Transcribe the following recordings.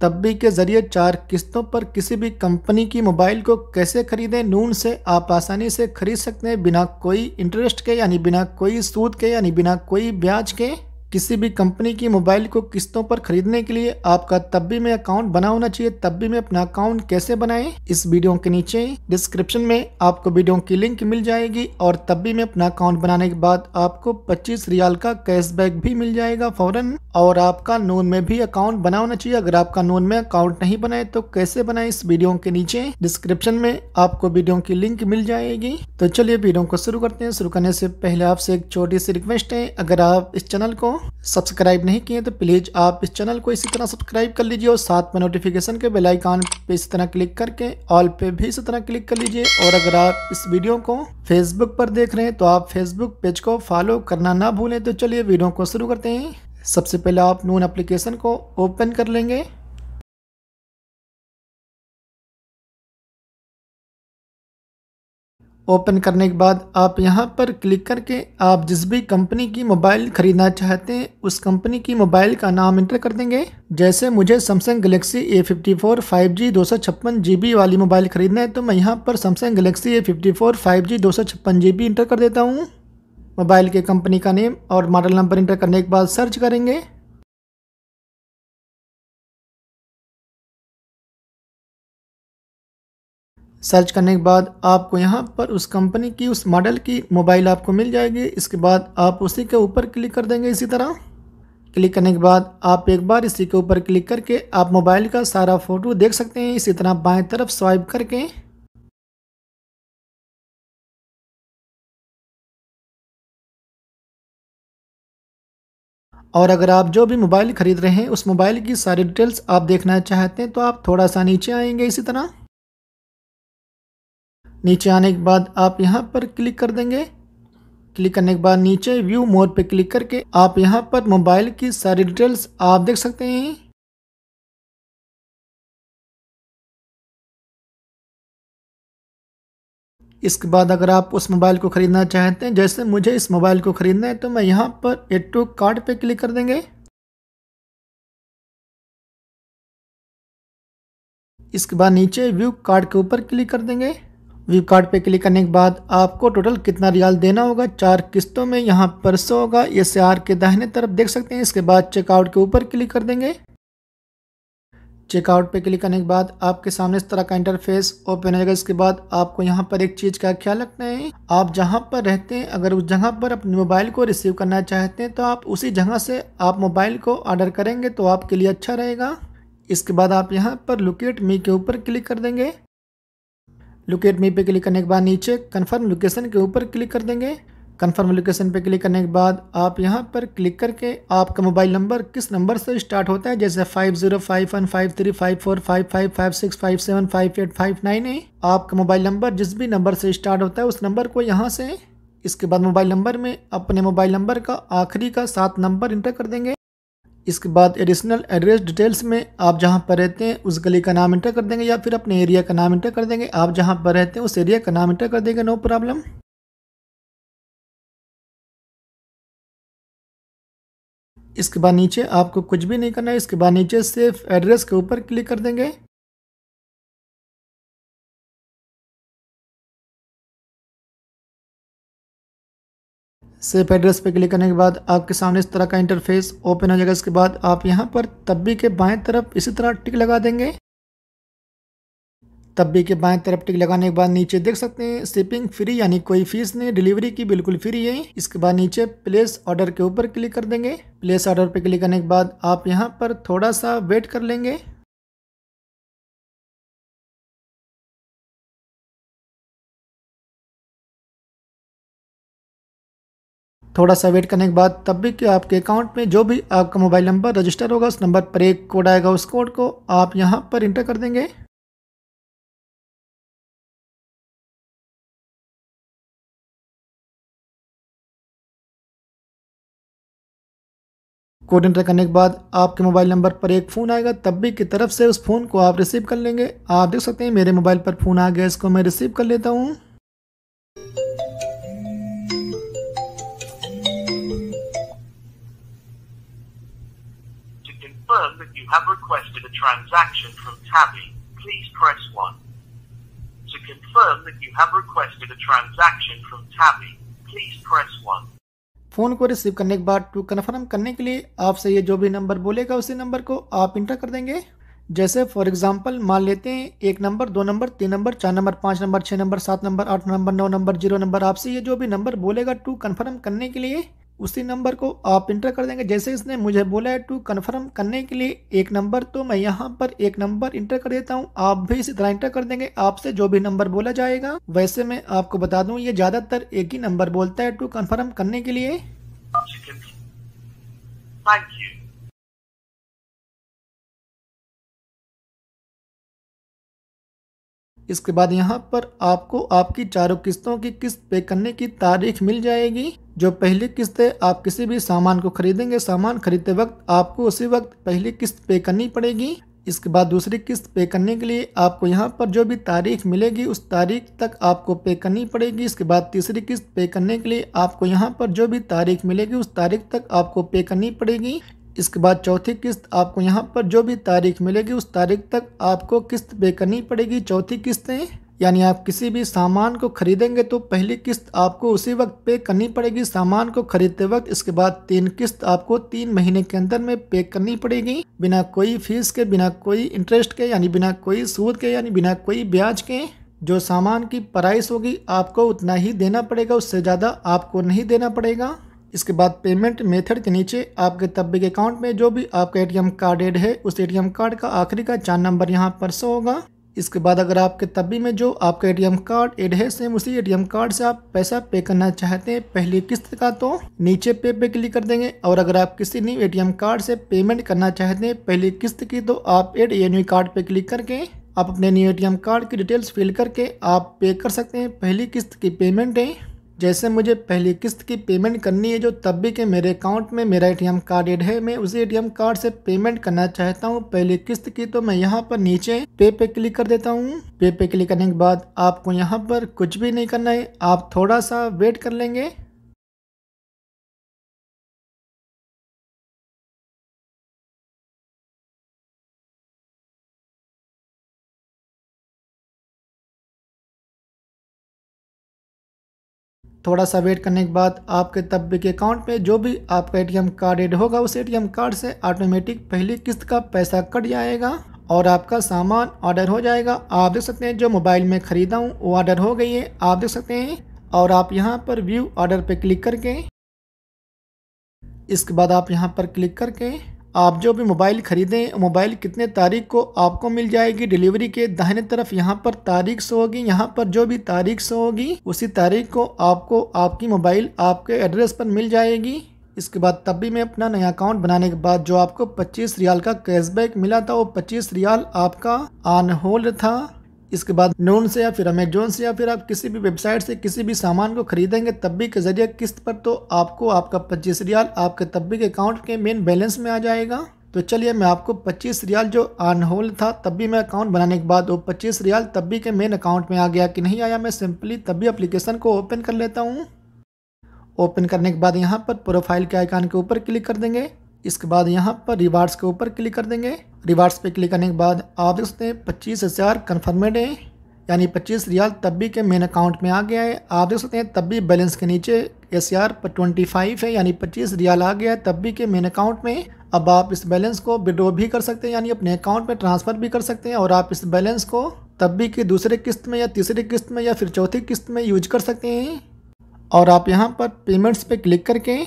तब्बी के ज़रिए चार किस्तों पर किसी भी कंपनी की मोबाइल को कैसे खरीदें नून से आप आसानी से खरीद सकते हैं बिना कोई इंटरेस्ट के यानी बिना कोई सूद के यानी बिना कोई ब्याज के किसी भी कंपनी की मोबाइल को किस्तों पर खरीदने के लिए आपका तब भी में अकाउंट बना होना चाहिए तब भी में अपना अकाउंट कैसे बनाएं इस वीडियो के नीचे डिस्क्रिप्शन में आपको वीडियो की लिंक मिल जाएगी और तब भी में अपना अकाउंट बनाने के बाद आपको पच्चीस रियाल का कैशबैक भी मिल जाएगा फौरन और आपका नोन में भी अकाउंट बना होना चाहिए अगर आपका नोन में अकाउंट नहीं बनाए तो कैसे बनाए इस वीडियो के नीचे डिस्क्रिप्शन में आपको वीडियो की लिंक मिल जाएगी तो चलिए वीडियो को शुरू करते हैं शुरू करने से पहले आपसे एक छोटी सी रिक्वेस्ट है अगर आप इस चैनल को सब्सक्राइब नहीं किए तो प्लीज़ आप इस चैनल को इसी तरह सब्सक्राइब कर लीजिए और साथ में नोटिफिकेशन के बेल आइकन पे इसी तरह क्लिक करके ऑल पे भी इसी तरह क्लिक कर लीजिए और अगर आप इस वीडियो को फेसबुक पर देख रहे हैं तो आप फेसबुक पेज को फॉलो करना ना भूलें तो चलिए वीडियो को शुरू करते हैं सबसे पहले आप नून एप्लीकेशन को ओपन कर लेंगे ओपन करने के बाद आप यहाँ पर क्लिक करके आप जिस भी कंपनी की मोबाइल ख़रीदना चाहते हैं उस कंपनी की मोबाइल का नाम इंटर कर देंगे जैसे मुझे Samsung Galaxy A fifty four five G दो सौ छप्पन जी बी वाली मोबाइल ख़रीदना है तो मैं यहाँ पर Samsung Galaxy A fifty four five G दो सौ छप्पन जी बी इंटर कर देता हूँ मोबाइल के कंपनी का नेम और मॉडल नंबर इंटर करने के बाद सर्च करेंगे सर्च करने के बाद आपको यहाँ पर उस कंपनी की उस मॉडल की मोबाइल आपको मिल जाएगी इसके बाद आप उसी के ऊपर क्लिक कर देंगे इसी तरह क्लिक करने के बाद आप एक बार इसी के ऊपर क्लिक करके आप मोबाइल का सारा फ़ोटो देख सकते हैं इसी तरह बाएं तरफ स्वाइप करके और अगर आप जो भी मोबाइल ख़रीद रहे हैं उस मोबाइल की सारी डिटेल्स आप देखना चाहते हैं तो आप थोड़ा सा नीचे आएंगे इसी तरह नीचे आने के बाद आप यहाँ पर क्लिक कर देंगे क्लिक करने के बाद नीचे व्यू मोड पे क्लिक करके आप यहाँ पर मोबाइल की सारी डिटेल्स आप देख सकते हैं इसके बाद अगर आप उस मोबाइल को ख़रीदना चाहते हैं जैसे मुझे इस मोबाइल को ख़रीदना है तो मैं यहाँ पर एड टू कार्ड पे क्लिक कर देंगे इसके बाद नीचे व्यू कार्ड के ऊपर क्लिक कर देंगे व्यू कार्ड पे क्लिक करने के बाद आपको टोटल कितना रियाल देना होगा चार किस्तों में यहाँ पर सो होगा आर के दाहिने तरफ देख सकते हैं इसके बाद चेकआउट के ऊपर क्लिक कर देंगे चेकआउट पे क्लिक करने के बाद आपके सामने इस तरह का इंटरफेस ओपन हो जाएगा इसके बाद आपको यहाँ पर एक चीज़ का ख्याल रखना है आप जहाँ पर रहते हैं अगर उस जगह पर अपने मोबाइल को रिसीव करना चाहते हैं तो आप उसी जगह से आप मोबाइल को ऑर्डर करेंगे तो आपके लिए अच्छा रहेगा इसके बाद आप यहाँ पर लोकेट मी के ऊपर क्लिक कर देंगे लोकेट मी पे क्लिक करने के बाद नीचे कन्फर्म लोकेशन के ऊपर क्लिक कर देंगे कन्फर्म लोकेशन पे क्लिक करने के बाद आप यहाँ पर क्लिक करके आपका मोबाइल नंबर किस नंबर से स्टार्ट होता है जैसे five zero five one five three five four five five five six five seven five eight five nine है आपका मोबाइल नंबर जिस भी नंबर से स्टार्ट होता है उस नंबर को यहाँ से इसके बाद मोबाइल नंबर में अपने मोबाइल नंबर का आखिरी का सात नंबर इंटर कर देंगे इसके बाद एडिशनल एड्रेस डिटेल्स में आप जहाँ पर रहते हैं उस गली का नाम इंटर कर देंगे या फिर अपने एरिया का नाम इंटर कर देंगे आप जहाँ पर रहते हैं उस एरिया का नाम इंटर कर देंगे नो प्रॉब्लम इसके बाद नीचे आपको कुछ भी नहीं करना है इसके बाद नीचे सिर्फ एड्रेस के ऊपर क्लिक कर देंगे सेफ एड्रेस पे क्लिक करने के बाद आपके सामने इस तरह का इंटरफेस ओपन हो जाएगा इसके बाद आप यहाँ पर तब्बी के बाएं तरफ इसी तरह टिक लगा देंगे तब्बी के बाएं तरफ टिक लगाने के बाद नीचे देख सकते हैं शिपिंग फ्री यानी कोई फीस नहीं डिलीवरी की बिल्कुल फ्री है इसके बाद नीचे प्लेस ऑर्डर के ऊपर क्लिक कर देंगे प्लेस ऑर्डर पर क्लिक करने के बाद आप यहाँ पर थोड़ा सा वेट कर लेंगे थोड़ा सा वेट करने के बाद तब भी कि आपके अकाउंट में जो भी आपका मोबाइल नंबर रजिस्टर होगा उस नंबर पर एक कोड आएगा उस कोड को आप यहाँ पर इंटर कर देंगे कोड इंटर करने के बाद आपके मोबाइल नंबर पर एक फ़ोन आएगा तब भी की तरफ से उस फ़ोन को आप रिसीव कर लेंगे आप देख सकते हैं मेरे मोबाइल पर फ़ोन आ गया इसको मैं रिसीव कर लेता हूँ have requested a transaction from Tabby, please press 1. To confirm that you have requested a transaction from Tabby, please press 1. Phone को रिसीव करने के बाद टू कन्फर्म करने के लिए आपसे ये जो भी नंबर बोलेगा उसी नंबर को आप इंटर कर देंगे जैसे फॉर एग्जांपल मान लेते हैं एक नंबर दो नंबर तीन नंबर चार नंबर पाँच नंबर छः नंबर सात नंबर आठ नंबर नौ नंबर जीरो नंबर आपसे ये जो भी नंबर बोलेगा टू कन्फर्म करने के लिए उसी नंबर को आप इंटर कर देंगे जैसे इसने मुझे बोला है टू कन्फर्म करने के लिए एक नंबर तो मैं यहाँ पर एक नंबर इंटर कर देता हूँ आप भी इसी तरह इंटर कर देंगे आपसे जो भी नंबर बोला जाएगा वैसे मैं आपको बता दूँ ये ज़्यादातर एक ही नंबर बोलता है टू कन्फर्म करने के लिए इसके बाद यहाँ पर आपको आपकी चारों किस्तों की किस्त पे करने की तारीख मिल जाएगी जो पहली किस्त है आप किसी भी सामान को खरीदेंगे सामान खरीदते वक्त आपको उसी वक्त पहली किस्त पे करनी पड़ेगी इसके बाद दूसरी किस्त पे करने के लिए आपको यहाँ पर जो भी तारीख मिलेगी उस तारीख तक आपको पे करनी पड़ेगी इसके बाद तीसरी किस्त पे करने के लिए आपको यहाँ पर जो भी तारीख मिलेगी उस तारीख तक आपको पे करनी पड़ेगी इसके बाद चौथी किस्त आपको यहाँ पर जो भी तारीख मिलेगी उस तारीख तक आपको किस्त पे करनी पड़ेगी चौथी किस्तें यानी आप किसी भी सामान को खरीदेंगे तो पहली किस्त आपको उसी वक्त पे करनी पड़ेगी सामान को खरीदते वक्त इसके बाद तीन किस्त आपको तीन महीने के अंदर में पे करनी पड़ेगी बिना कोई फीस के बिना कोई इंटरेस्ट के यानी बिना कोई सूद के यानी बिना कोई ब्याज के जो सामान की प्राइस होगी आपको उतना ही देना पड़ेगा उससे ज़्यादा आपको नहीं देना पड़ेगा इसके बाद पेमेंट मेथड के नीचे आपके बिग अकाउंट में जो भी आपका एटीएम कार्ड एड है उस एटीएम कार्ड का आखिरी का चार नंबर यहाँ पर सो होगा इसके बाद अगर आपके तबी में जो आपका एटीएम कार्ड एड है सेम उसी एटीएम कार्ड से आप पैसा पे करना चाहते हैं पहली किस्त का तो नीचे पे पे क्लिक कर देंगे और अगर आप किसी न्यू एटीएम कार्ड से पेमेंट करना चाहते हैं पहली किस्त की तो आप एड ए न्यू कार्ड पे क्लिक करके आप अपने न्यू एटीएम कार्ड की डिटेल्स फिल करके आप पे कर सकते हैं पहली किस्त की पेमेंट है जैसे मुझे पहली किस्त की पेमेंट करनी है जो तब भी कि मेरे अकाउंट में मेरा एटीएम कार्ड एड है मैं उसी एटीएम कार्ड से पेमेंट करना चाहता हूँ पहली किस्त की तो मैं यहाँ पर नीचे पे पे क्लिक कर देता हूँ पे पे क्लिक करने के बाद आपको यहाँ पर कुछ भी नहीं करना है आप थोड़ा सा वेट कर लेंगे थोड़ा सा वेट करने के बाद आपके तब भी के अकाउंट में जो भी आपका एटीएम कार्ड एड होगा उस एटीएम कार्ड से ऑटोमेटिक पहली किस्त का पैसा कट जाएगा और आपका सामान ऑर्डर हो जाएगा आप देख सकते हैं जो मोबाइल में ख़रीदा हूँ वो ऑर्डर हो गई है आप देख सकते हैं और आप यहाँ पर व्यू ऑर्डर पर क्लिक करके इसके बाद आप यहाँ पर क्लिक करके आप जो भी मोबाइल ख़रीदें मोबाइल कितने तारीख को आपको मिल जाएगी डिलीवरी के दाहिने तरफ यहाँ पर तारीख से होगी यहाँ पर जो भी तारीख से होगी उसी तारीख को आपको आपकी मोबाइल आपके एड्रेस पर मिल जाएगी इसके बाद तब भी मैं अपना नया अकाउंट बनाने के बाद जो आपको 25 रियाल का कैशबैक मिला था वो 25 रियाल आपका ऑन होल्ड था इसके बाद नून से या फिर अमेजोन से या फिर आप किसी भी वेबसाइट से किसी भी सामान को खरीदेंगे तब भी के जरिए किस्त पर तो आपको आपका पच्चीस रियाल आपके भी के अकाउंट के मेन बैलेंस में आ जाएगा तो चलिए मैं आपको 25 रियाल जो अनहोल था तब भी मैं अकाउंट बनाने के बाद वो 25 रियाल तब भी के मेन अकाउंट में आ गया कि नहीं आया मैं सिंपली तब भी अप्लीकेशन को ओपन कर लेता हूँ ओपन करने के बाद यहाँ पर प्रोफाइल के आइकान के ऊपर क्लिक कर देंगे इसके बाद यहाँ पर रिवार्ड्स के ऊपर क्लिक कर देंगे रिवार्ड्स पे क्लिक करने के बाद आप देख सकते हैं पच्चीस हज़ार कन्फर्मेड है यानी पच्चीस रियाल तब भी के मेन अकाउंट में आ गया है आप देख सकते हैं तब भी बैलेंस के नीचे एस आर पर ट्वेंटी फाइव है यानी पच्चीस रियाल आ गया है तब भी के मेन अकाउंट में अब आप इस बैलेंस को विड्रॉ भी कर सकते हैं यानी अपने अकाउंट में ट्रांसफ़र भी कर सकते हैं और आप इस बैलेंस को तब भी की दूसरे किस्त में या तीसरी किस्त में या फिर चौथी किस्त में यूज कर सकते हैं और आप यहाँ पर पेमेंट्स पर क्लिक करके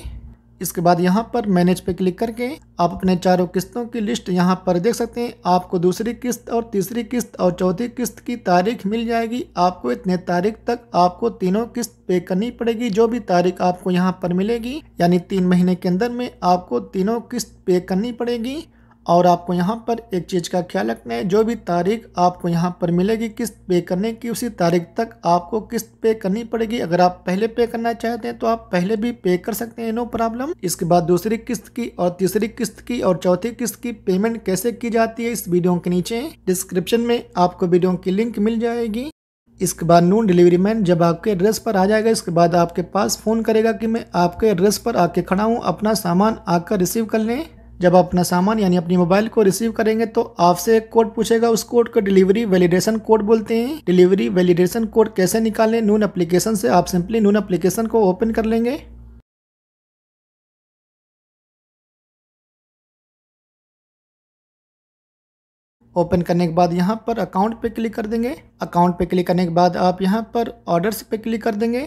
इसके बाद यहाँ पर मैनेज पे क्लिक करके आप अपने चारों किस्तों की लिस्ट यहाँ पर देख सकते हैं आपको दूसरी किस्त और तीसरी किस्त और चौथी किस्त की तारीख मिल जाएगी आपको इतने तारीख तक आपको तीनों किस्त पे करनी पड़ेगी जो भी तारीख आपको यहाँ पर मिलेगी यानी तीन महीने के अंदर में आपको तीनों किस्त पे करनी पड़ेगी और आपको यहाँ पर एक चीज़ का ख्याल रखना है जो भी तारीख आपको यहाँ पर मिलेगी किस्त पे करने की उसी तारीख तक आपको किस्त पे करनी पड़ेगी अगर आप पहले पे करना चाहते हैं तो आप पहले भी पे कर सकते हैं नो प्रॉब्लम इसके बाद दूसरी किस्त की और तीसरी किस्त की और चौथी किस्त की पेमेंट कैसे की जाती है इस वीडियो के नीचे डिस्क्रिप्शन में आपको वीडियो की लिंक मिल जाएगी इसके बाद नून डिलीवरी मैन जब आपके एड्रेस पर आ जाएगा इसके बाद आपके पास फ़ोन करेगा कि मैं आपके एड्रेस पर आके खड़ा हूँ अपना सामान आकर रिसीव कर लें जब आप अपना सामान यानी अपनी मोबाइल को रिसीव करेंगे तो आपसे एक कोड पूछेगा उस कोड को डिलीवरी वैलिडेशन कोड बोलते हैं डिलीवरी वैलिडेशन कोड कैसे निकालें नून एप्लीकेशन से आप सिंपली नून एप्लीकेशन को ओपन कर लेंगे ओपन करने के बाद यहाँ पर अकाउंट पे क्लिक कर देंगे अकाउंट पे क्लिक करने के बाद आप यहाँ पर ऑर्डर्स पे क्लिक कर देंगे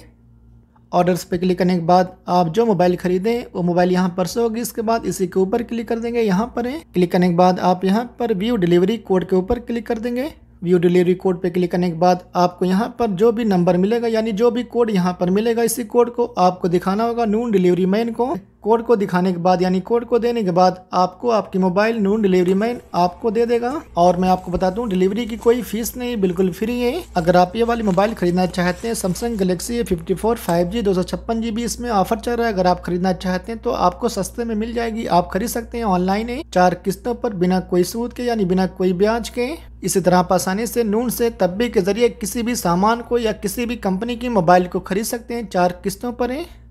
ऑर्डर्स पे क्लिक करने के बाद आप जो मोबाइल खरीदें वो मोबाइल यहाँ पर से होगी इसके बाद इसी के ऊपर क्लिक कर देंगे यहाँ पर क्लिक करने के बाद आप यहाँ पर व्यू डिलीवरी कोड के ऊपर क्लिक कर देंगे व्यू डिलीवरी कोड पे क्लिक करने के बाद आपको यहाँ पर जो भी नंबर मिलेगा यानी जो भी कोड यहाँ पर मिलेगा इसी कोड को आपको दिखाना होगा नून डिलीवरी मैन को कोड को दिखाने के बाद यानी कोड को देने के बाद आपको आपकी मोबाइल नून डिलीवरी मैन आपको दे देगा और मैं आपको बता दूं डिलीवरी की कोई फीस नहीं बिल्कुल फ्री है अगर आप ये वाली मोबाइल खरीदना चाहते हैं Samsung Galaxy fifty four five G दो सौ छप्पन जी बी इसमें ऑफर चल रहा है अगर आप खरीदना चाहते हैं तो आपको सस्ते में मिल जाएगी आप खरीद सकते हैं ऑनलाइन है चार किस्तों पर बिना कोई सूद के यानी बिना कोई ब्याज के इसी तरह आप आसानी से नून से तब्बी के जरिए किसी भी सामान को या किसी भी कंपनी की मोबाइल को खरीद सकते हैं चार किस्तों पर है